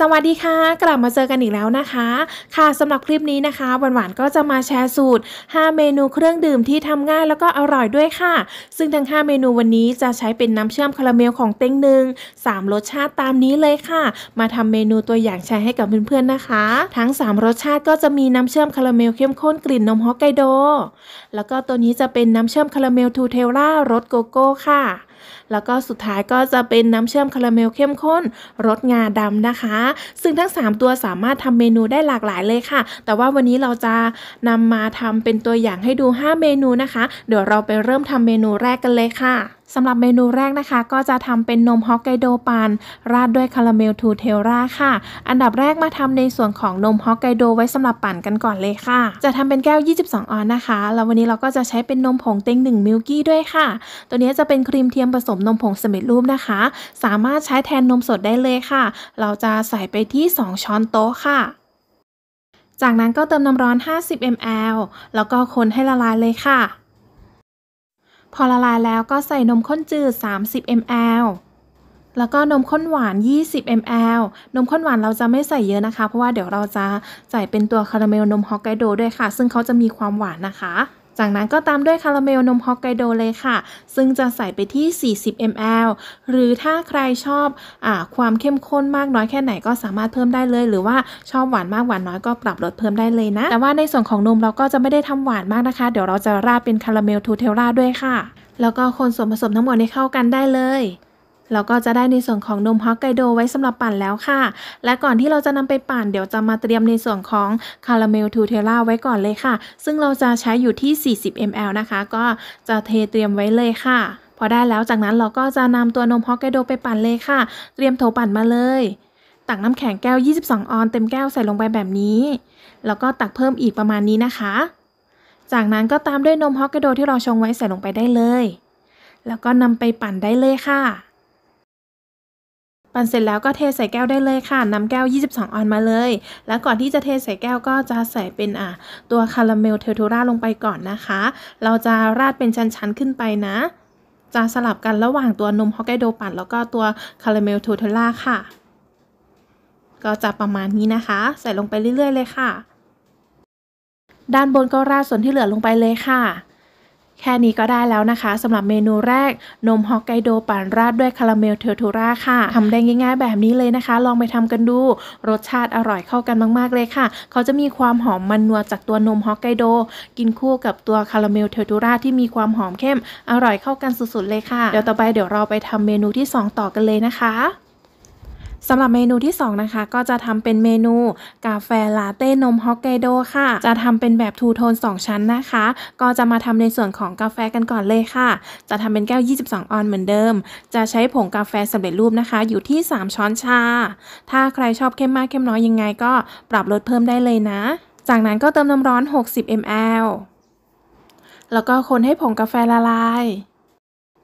สวัสดีค่ะ กลับมาเจอกันอีกแล้วนะคะ ค่ะสำหรับคลิปนี้นะคะหวานๆก็จะมาแชร์สูตร 5 เมนูเครื่องดื่มที่ทำง่าย แล้วก็อร่อยด้วยค่ะ ซึ่งทั้ง 5 เมนูวันนี้จะใช้เป็นน้ำเชื่อมคาราเมลของเต้งหนึ่ง 3 รสชาติตามนี้เลยค่ะ มาทำเมนูตัวอย่างแชร์ให้กับเพื่อนๆ นะคะ ทั้ง 3 รสชาติก็จะมีน้ำเชื่อมคาราเมลเข้มข้นกลิ่นนมฮอกไกโดแล้วก็ตัวนี้จะเป็นน้ำเชื่อมคาราเมลทูเทลล่ารสโกโก้ค่ะแล้วก็สุดท้ายก็จะเป็นน้ำเชื่อมคาราเมลเข้มข้นรสงาดำนะคะ ซึ่งทั้ง 3 ตัวสามารถทำเมนูได้หลากหลายเลยค่ะ แต่ว่าวันนี้เราจะนำมาทำเป็นตัวอย่างให้ดู 5 เมนูนะคะ เดี๋ยวเราไปเริ่มทำเมนูแรกกันเลยค่ะสำหรับเมนูแรกนะคะ ก็จะทำเป็นนมฮอกไกโดปันราดด้วยคาราเมลทูเทลราค่ะ อันดับแรกมาทำในส่วนของนมฮอกไกโดไว้สำหรับปั่นกันก่อนเลยค่ะ จะทำเป็นแก้ว 22 ออนนะคะแล้ววันนี้เราก็จะใช้เป็นนมผงเต็ง1มิลกี้ด้วยค่ะ ตัวนี้จะเป็นครีมเทียมผสมนมผงสำเร็จรูปนะคะ สามารถใช้แทนนมสดได้เลยค่ะ เราจะใส่ไปที่ 2 ช้อนโต๊ะค่ะ จากนั้นก็เติมน้ำร้อน 50 ml แล้วก็คนให้ละลายเลยค่ะพอละลายแล้วก็ใส่นมข้นจืด 30 ml แล้วก็นมข้นหวาน 20 ml นมข้นหวานเราจะไม่ใส่เยอะนะคะ เพราะว่าเดี๋ยวเราจะใส่เป็นตัวคาราเมลนมฮอกไกโดด้วยค่ะ ซึ่งเขาจะมีความหวานนะคะจากนั้นก็ตามด้วยคาราเมลนมฮอกไกโดเลยค่ะ ซึ่งจะใส่ไปที่ 40 ml หรือถ้าใครชอบอความเข้มข้นมากน้อยแค่ไหนก็สามารถเพิ่มได้เลย หรือว่าชอบหวานมากหวานน้อยก็ปรับลดเพิ่มได้เลยนะ แต่ว่าในส่วนของนมเราก็จะไม่ได้ทำหวานมากนะคะ เดี๋ยวเราจะราดเป็นคาราเมลทูเทลลาด้วยค่ะ แล้วก็คนส่วนผสมทั้งหมดให้เข้ากันได้เลยเราก็จะได้ในส่วนของนมฮอกไกโดไว้สำหรับปั่นแล้วค่ะ และก่อนที่เราจะนำไปปั่นเดี๋ยวจะมาเตรียมในส่วนของคาราเมลทูเทล่าไว้ก่อนเลยค่ะ ซึ่งเราจะใช้อยู่ที่ 40 ml นะคะ ก็จะเทเตรียมไว้เลยค่ะ พอได้แล้วจากนั้นเราก็จะนำตัวนมฮอกไกโดไปปั่นเลยค่ะ เตรียมโถปั่นมาเลย ตักน้ำแข็งแก้ว 22 ออน เต็มแก้วใส่ลงไปแบบนี้ แล้วก็ตักเพิ่มอีกประมาณนี้นะคะ จากนั้นก็ตามด้วยนมฮอกไกโดที่เราชงไว้ใส่ลงไปได้เลย แล้วก็นำไปปั่นได้เลยค่ะปั่นเสร็จแล้วก็เทใส่แก้วได้เลยค่ะนำแก้ว 22 ออนมาเลย แล้วก่อนที่จะเทใส่แก้วก็จะใส่เป็นอ่ะตัวคาราเมลเทลโทราลงไปก่อนนะคะ เราจะราดเป็นชั้นๆขึ้นไปนะ จะสลับกันระหว่างตัวนมฮอกไกโดปั่นแล้วก็ตัวคาราเมลเทลโทราค่ะ ก็จะประมาณนี้นะคะ ใส่ลงไปเรื่อยๆ เลยค่ะ ด้านบนก็ราดส่วนที่เหลือลงไปเลยค่ะแค่นี้ก็ได้แล้วนะคะสำหรับเมนูแรกนมฮอกไกโดปั่นราด ด้วยคาราเมลเทอร์ทูราค่ะทำได้ง่ายๆ แบบนี้เลยนะคะ ลองไปทำกันดูรสชาติอร่อยเข้ากันมาก ๆเลยค่ะ เขาจะมีความหอมมันนัวจากตัวนมฮอกไกโดกินคู่กับตัวคาราเมลเทอร์ทูราที่มีความหอมเข้มอร่อยเข้ากันสุดๆเลยค่ะเดี๋ยวต่อไปเดี๋ยวเราไปทำเมนูที่ 2 ต่อกันเลยนะคะสำหรับเมนูที่ 2 นะคะ ก็จะทำเป็นเมนูกาแฟลาเต้นมฮอกไกโดค่ะ จะทำเป็นแบบทูโทน2 ชั้นนะคะ ก็จะมาทำในส่วนของกาแฟกันก่อนเลยค่ะ จะทำเป็นแก้ว 22 ออนเหมือนเดิม จะใช้ผงกาแฟสำเร็จรูปนะคะ อยู่ที่ 3 ช้อนชา ถ้าใครชอบเข้มมากเข้มน้อยยังไงก็ปรับลดเพิ่มได้เลยนะ จากนั้นก็เติมน้ำร้อน 60 ml แล้วก็คนให้ผงกาแฟละลาย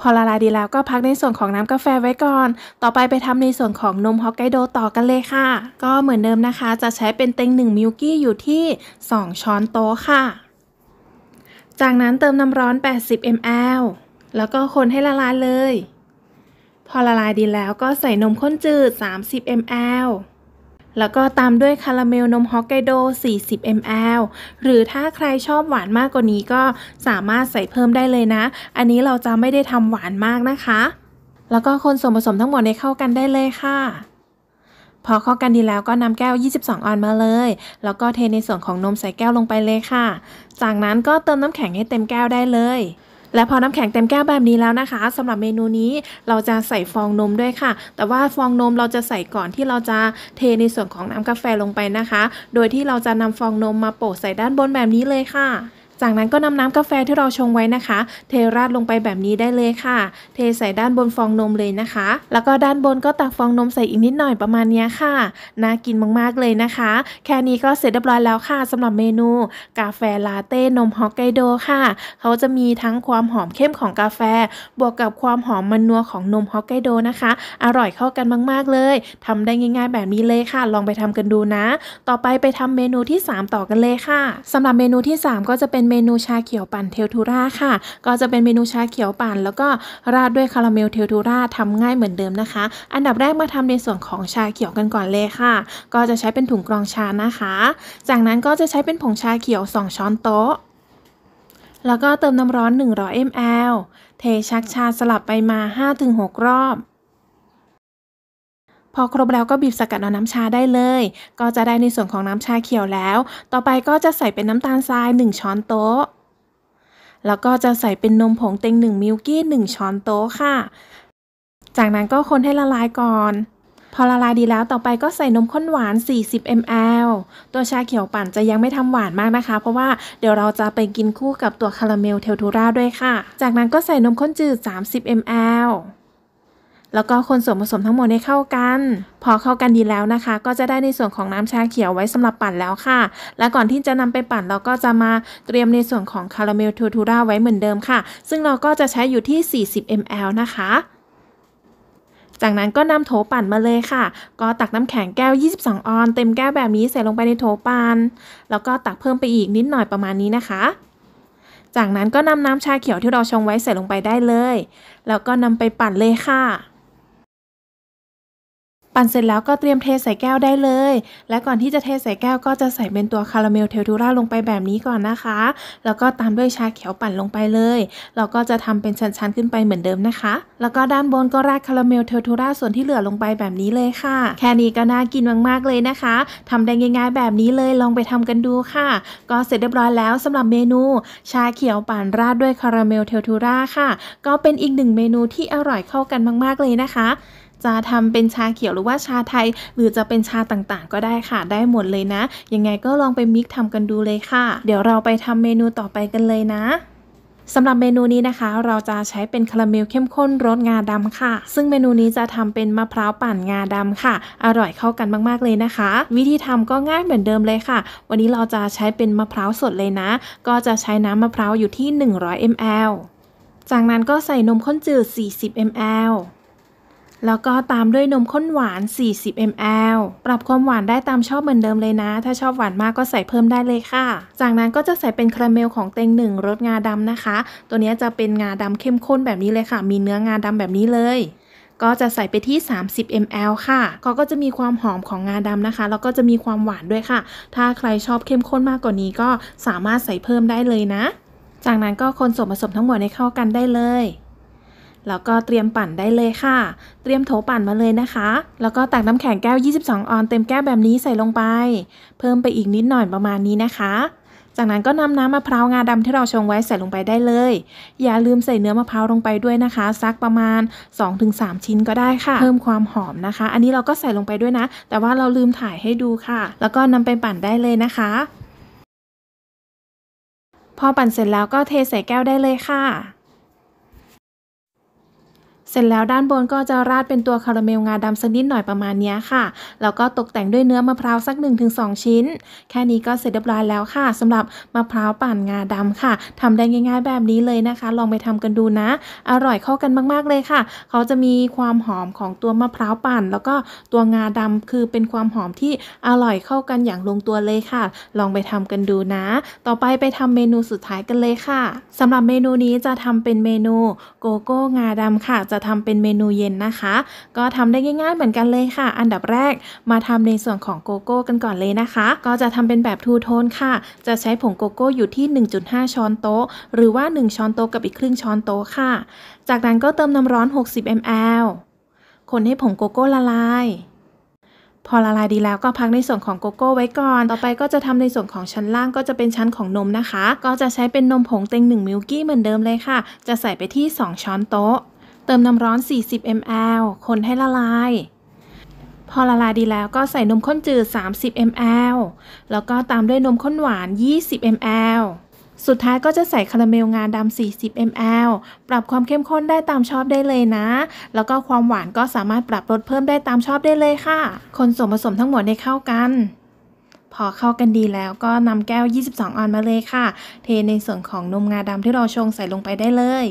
พอละลายดีแล้วก็พักในส่วนของน้ำกาแฟไว้ก่อน ต่อไปไปทำในส่วนของนมฮอกไกโดต่อกันเลยค่ะ ก็เหมือนเดิมนะคะ จะใช้เป็นเต็งหนึ่งมิลกี้อยู่ที่ 2 ช้อนโต๊ะค่ะ จากนั้นเติมน้ำร้อน 80 ml แล้วก็คนให้ละลายเลย พอละลายดีแล้วก็ใส่นมข้นจืด 30 ml แล้วก็ตามด้วยคาราเมลนมฮอกไกโด 40 ml หรือถ้าใครชอบหวานมากกว่านี้ก็สามารถใส่เพิ่มได้เลยนะ อันนี้เราจะไม่ได้ทำหวานมากนะคะ แล้วก็คนส่วนผสมทั้งหมดให้เข้ากันได้เลยค่ะ พอเข้ากันดีแล้วก็นำแก้ว 22 ออนมาเลย แล้วก็เทในส่วนของนมใส่แก้วลงไปเลยค่ะ จากนั้นก็เติมน้ำแข็งให้เต็มแก้วได้เลยและพอน้ำแข็งเต็มแก้วแบบนี้แล้วนะคะสำหรับเมนูนี้เราจะใส่ฟองนมด้วยค่ะ แต่ว่าฟองนมเราจะใส่ก่อนที่เราจะเทในส่วนของน้ำกาแฟลงไปนะคะ โดยที่เราจะนำฟองนมมาโปะใส่ด้านบนแบบนี้เลยค่ะจากนั้นก็นำน้ำกาแฟที่เราชงไว้นะคะ เทราดลงไปแบบนี้ได้เลยค่ะ เทใส่ด้านบนฟองนมเลยนะคะ แล้วก็ด้านบนก็ตักฟองนมใส่อีกนิดหน่อยประมาณนี้ค่ะน่ากินมากๆเลยนะคะ แค่นี้ก็เสร็จเรียบร้อยแล้วค่ะสำหรับเมนูกาแฟลาเต้นมฮอกไกโดค่ะเขาจะมีทั้งความหอมเข้มของกาแฟ บวกกับความหอมมันนัวของนมฮอกไกโดนะคะอร่อยเข้ากันมากๆ เลยทำได้ง่าย ๆ แบบนี้เลยค่ะ ลองไปทำกันดูนะ ต่อไปไปทำเมนูที่ 3 ต่อกันเลยค่ะสำหรับเมนูที่ 3 ก็จะเป็นเมนูชาเขียวปั่นเทลทูราค่ะ ก็จะเป็นเมนูชาเขียวปั่นแล้วก็ราดด้วยคาราเมลเทลทูราทำง่ายเหมือนเดิมนะคะ อันดับแรกมาทำในส่วนของชาเขียวกันก่อนเลยค่ะ ก็จะใช้เป็นถุงกรองชานะคะ จากนั้นก็จะใช้เป็นผงชาเขียว 2 ช้อนโต๊ะ แล้วก็เติมน้ำร้อน 100 ml เทชักชาสลับไปมา 5-6 รอบพอครบแล้วก็บีบสกัดเอาน้ำชาได้เลย ก็จะได้ในส่วนของน้ำชาเขียวแล้ว ต่อไปก็จะใส่เป็นน้ำตาลทราย 1 ช้อนโต๊ะ แล้วก็จะใส่เป็นนมผงเต็ง1มิลกี้1 ช้อนโต๊ะค่ะ จากนั้นก็คนให้ละลายก่อน พอละลายดีแล้วต่อไปก็ใส่นมข้นหวาน40 ml ตัวชาเขียวปั่นจะยังไม่ทำหวานมากนะคะ เพราะว่าเดี๋ยวเราจะไปกินคู่กับตัวคาราเมลเทลทูราด้วยค่ะ จากนั้นก็ใส่นมข้นจืด 30 ml แล้วก็คนส่วนผสมทั้งหมดให้เข้ากัน พอเข้ากันดีแล้วนะคะ ก็จะได้ในส่วนของน้ำชาเขียวไว้สำหรับปั่นแล้วค่ะ และก่อนที่จะนำไปปั่นเราก็จะมาเตรียมในส่วนของคาราเมลทูทูราไว้เหมือนเดิมค่ะ ซึ่งเราก็จะใช้อยู่ที่ 40 ml นะคะ จากนั้นก็นำโถปั่นมาเลยค่ะ ก็ตักน้ำแข็งแก้ว 22 ออน เต็มแก้วแบบนี้ใส่ลงไปในโถปั่น แล้วก็ตักเพิ่มไปอีกนิดหน่อยประมาณนี้นะคะ จากนั้นก็นำน้ำชาเขียวที่เราชงไว้ใส่ลงไปได้เลย แล้วก็นำไปปั่นเลยค่ะปั่นเสร็จแล้วก็เตรียมเทใส่แก้วได้เลย และก่อนที่จะเทใส่แก้วก็จะใส่เป็นตัวคาราเมลเทลทูราลงไปแบบนี้ก่อนนะคะ แล้วก็ตามด้วยชาเขียวปั่นลงไปเลยเราก็จะทำเป็นชั้นๆขึ้นไปเหมือนเดิมนะคะ แล้วก็ด้านบนก็ราดคาราเมลเทลทูราส่วนที่เหลือลงไปแบบนี้เลยค่ะ แค่นี้ก็น่ากินมากๆเลยนะคะทำได้ง่าย ๆแบบนี้เลยลองไปทำกันดูค่ะ ก็เสร็จเรียบร้อยแล้วสำหรับเมนูชาเขียวปั่นราดด้วยคาราเมลเทลทูราค่ะ ก็เป็นอีกหนึ่งเมนูที่อร่อยเข้ากันมากๆเลยนะคะจะทำเป็นชาเขียวหรือว่าชาไทย หรือจะเป็นชาต่างๆ ก็ได้ค่ะได้หมดเลยนะ ยังไงก็ลองไปมิกทำกันดูเลยค่ะ เดี๋ยวเราไปทำเมนูต่อไปกันเลยนะสำหรับเมนูนี้นะคะ เราจะใช้เป็นคาราเมลเข้มข้นรสงาดำค่ะ ซึ่งเมนูนี้จะทำเป็นมะพร้าวปั่นงาดำค่ะ อร่อยเข้ากันมากๆเลยนะคะ วิธีทำก็ง่ายเหมือนเดิมเลยค่ะ วันนี้เราจะใช้เป็นมะพร้าวสดเลยนะ ก็จะใช้น้ำมะพร้าวอยู่ที่ 100 ml จากนั้นก็ใส่นมข้นจืด40 ml แล้วก็ตามด้วยนมข้นหวาน 40 ml ปรับความหวานได้ตามชอบเหมือนเดิมเลยนะ ถ้าชอบหวานมากก็ใส่เพิ่มได้เลยค่ะ จากนั้นก็จะใส่เป็นคาราเมลของเต็งหนึ่งรสงาดำนะคะ ตัวนี้จะเป็นงาดำเข้มข้นแบบนี้เลยค่ะ มีเนื้องาดำแบบนี้เลย ก็จะใส่ไปที่ 30 ml ค่ะเขาก็จะมีความหอมของงาดำนะคะ แล้วก็จะมีความหวานด้วยค่ะ ถ้าใครชอบเข้มข้นมากกว่านี้ ก็สามารถใส่เพิ่มได้เลยนะ จากนั้นก็คนส่วนผสมทั้งหมดให้เข้ากันได้เลยแล้วก็เตรียมปั่นได้เลยค่ะ เตรียมโถปั่นมาเลยนะคะ แล้วก็ตักน้ำแข็งแก้ว22 ออน เต็มแก้วแบบนี้ใส่ลงไป เพิ่มไปอีกนิดหน่อยประมาณนี้นะคะ จากนั้นก็นำน้ำมะพร้าวงาดำที่เราชงไว้ใส่ลงไปได้เลย อย่าลืมใส่เนื้อมะพร้าวลงไปด้วยนะคะซักประมาณ 2-3 ชิ้นก็ได้ค่ะ เพิ่มความหอมนะคะ อันนี้เราก็ใส่ลงไปด้วยนะ แต่ว่าเราลืมถ่ายให้ดูค่ะ แล้วก็นำไปปั่นได้เลยนะคะ พอปั่นเสร็จแล้วก็เทใส่แก้วได้เลยค่ะเสร็จแล้วด้านบนก็จะราดเป็นตัวคาราเมลงาดำสักนิดหน่อยประมาณนี้ค่ะ แล้วก็ตกแต่งด้วยเนื้อมะพร้าวสัก1-2 ชิ้น แค่นี้ก็เสร็จเรียบร้อยแล้วค่ะสำหรับมะพร้าวปั่นงาดำค่ะทำได้ง่ายๆแบบนี้เลยนะคะ ลองไปทำกันดูนะ อร่อยเข้ากันมากๆ เลยค่ะ เขาจะมีความหอมของตัวมะพร้าวปั่น แล้วก็ตัวงาดำคือเป็นความหอมที่อร่อยเข้ากันอย่างลงตัวเลยค่ะ ลองไปทำกันดูนะ ต่อไปไปทำเมนูสุดท้ายกันเลยค่ะสำหรับเมนูนี้จะทำเป็นเมนูโกโก้งาดำค่ะจะจะทำเป็นเมนูเย็นนะคะ ก็ทำได้ง่ายๆ เหมือนกันเลยค่ะ อันดับแรกมาทำในส่วนของโกโก้ กันก่อนเลยนะคะ ก็จะทำเป็นแบบทูโทนค่ะ จะใช้ผงโกโก้ อยู่ที่ 1.5 ช้อนโต๊ะ หรือว่า 1ช้อนโต๊ะกับอีกครึ่งช้อนโต๊ะค่ะ จากนั้นก็เติมน้ำร้อน 60 ml คนให้ผงโกโก้ละลาย พอละลายดีแล้วก็พักในส่วนของโกโก้ไว้ก่อน ต่อไปก็จะทำในส่วนของชั้นล่างก็จะเป็นชั้นของนมนะคะ ก็จะใช้เป็นนมผงเต็ง1มิลกี้เหมือนเดิมเลยค่ะ จะใส่ไปที่ 2 ช้อนโต๊ะเติมน้ำร้อน 40 ml คนให้ละลาย พอละลายดีแล้วก็ใส่นมข้นจืด 30 ml แล้วก็ตามด้วยนมข้นหวาน 20 ml สุดท้ายก็จะใส่คาราเมลงาดำ 40 ml ปรับความเข้มข้นได้ตามชอบได้เลยนะ แล้วก็ความหวานก็สามารถปรับลดเพิ่มได้ตามชอบได้เลยค่ะ คนส่วนผสมทั้งหมดให้เข้ากันพอเข้ากันดีแล้วก็นำแก้ว 22 ออนมาเลยค่ะ เทในส่วนของนมงาดำที่เราชงใส่ลงไปได้เลย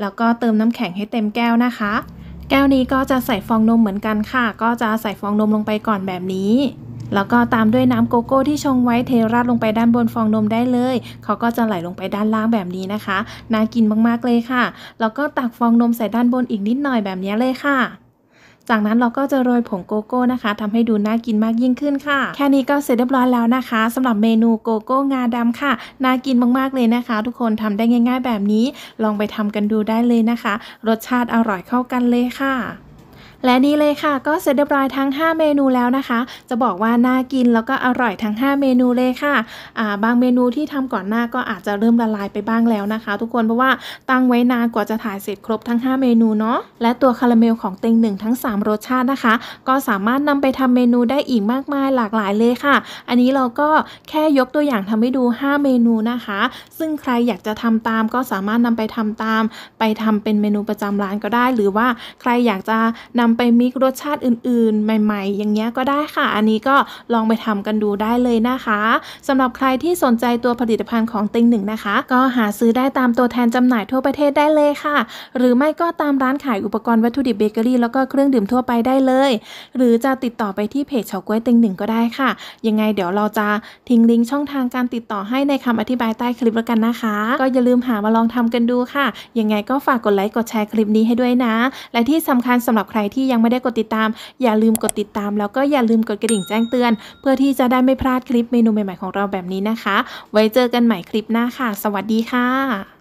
แล้วก็เติมน้ำแข็งให้เต็มแก้วนะคะ แก้วนี้ก็จะใส่ฟองนมเหมือนกันค่ะ ก็จะใส่ฟองนมลงไปก่อนแบบนี้ แล้วก็ตามด้วยน้ำโกโก้ที่ชงไว้เทราดลงไปด้านบนฟองนมได้เลย เขาก็จะไหลลงไปด้านล่างแบบนี้นะคะ น่ากินมากๆเลยค่ะ แล้วก็ตักฟองนมใส่ด้านบนอีกนิดหน่อยแบบนี้เลยค่ะจากนั้นเราก็จะโรยผงโกโก้นะคะทำให้ดูน่ากินมากยิ่งขึ้นค่ะ แค่นี้ก็เสร็จเรียบร้อยแล้วนะคะสำหรับเมนูโกโก้งาดำค่ะน่ากินมากๆเลยนะคะทุกคนทำได้ง่ายๆแบบนี้ ลองไปทำกันดูได้เลยนะคะ รสชาติอร่อยเข้ากันเลยค่ะและนี่เลยค่ะก็เสร็จเรียบร้อยทั้ง 5 เมนูแล้วนะคะ จะบอกว่าน่ากินแล้วก็อร่อยทั้ง 5 เมนูเลยค่ะะบางเมนูที่ทำก่อนหน้าก็อาจจะเริ่มละลายไปบ้างแล้วนะคะ ทุกคนเพราะว่าตั้งไว้นานกว่าจะถ่ายเสร็จครบทั้ง 5 เมนูเนาะและตัวคาราเมลของเต็งหนึ่งทั้ง3 รสชาตินะคะ ก็สามารถนำไปทำเมนูได้อีกมากมายหลากหลายเลยค่ะ อันนี้เราก็แค่ยกตัวอย่างทำให้ดู 5 เมนูนะคะ ซึ่งใครอยากจะทำตามก็สามารถนำไปทำตามไปทำเป็นเมนูประจำร้านก็ได้ หรือว่าใครอยากจะนำาไปมิกรสชาติอื่น ๆ ใหม่ๆ อย่างเงี้ยก็ได้ค่ะ อันนี้ก็ลองไปทำกันดูได้เลยนะคะสำหรับใครที่สนใจตัวผลิตภัณฑ์ของติงหนึ่งนะคะ ก็หาซื้อได้ตามตัวแทนจำหน่ายทั่วประเทศได้เลยค่ะ หรือไม่ก็ตามร้านขายอุปกรณ์วัตถุดิบเบเกอรี่แล้วก็เครื่องดื่มทั่วไปได้เลย หรือจะติดต่อไปที่เพจเฉาก้วยติงหนึ่งก็ได้ค่ะ ยังไงเดี๋ยวเราจะทิ้งลิงก์ช่องทางการติดต่อให้ในคำอธิบายใต้คลิปแล้วกันนะคะ ก็อย่าลืมหามาลองทำกันดูค่ะ ยังไงก็ฝากกดไลค์กดแชร์คลิปนี้ให้ด้วยนะ และที่สำคัญสาหรับใครที่ที่ยังไม่ได้กดติดตามอย่าลืมกดติดตามแล้วก็อย่าลืมกดกระดิ่งแจ้งเตือน เพื่อที่จะได้ไม่พลาดคลิปเมนูใหม่ ๆ ของเราแบบนี้นะคะ ไว้เจอกันใหม่คลิปหน้าค่ะ สวัสดีค่ะ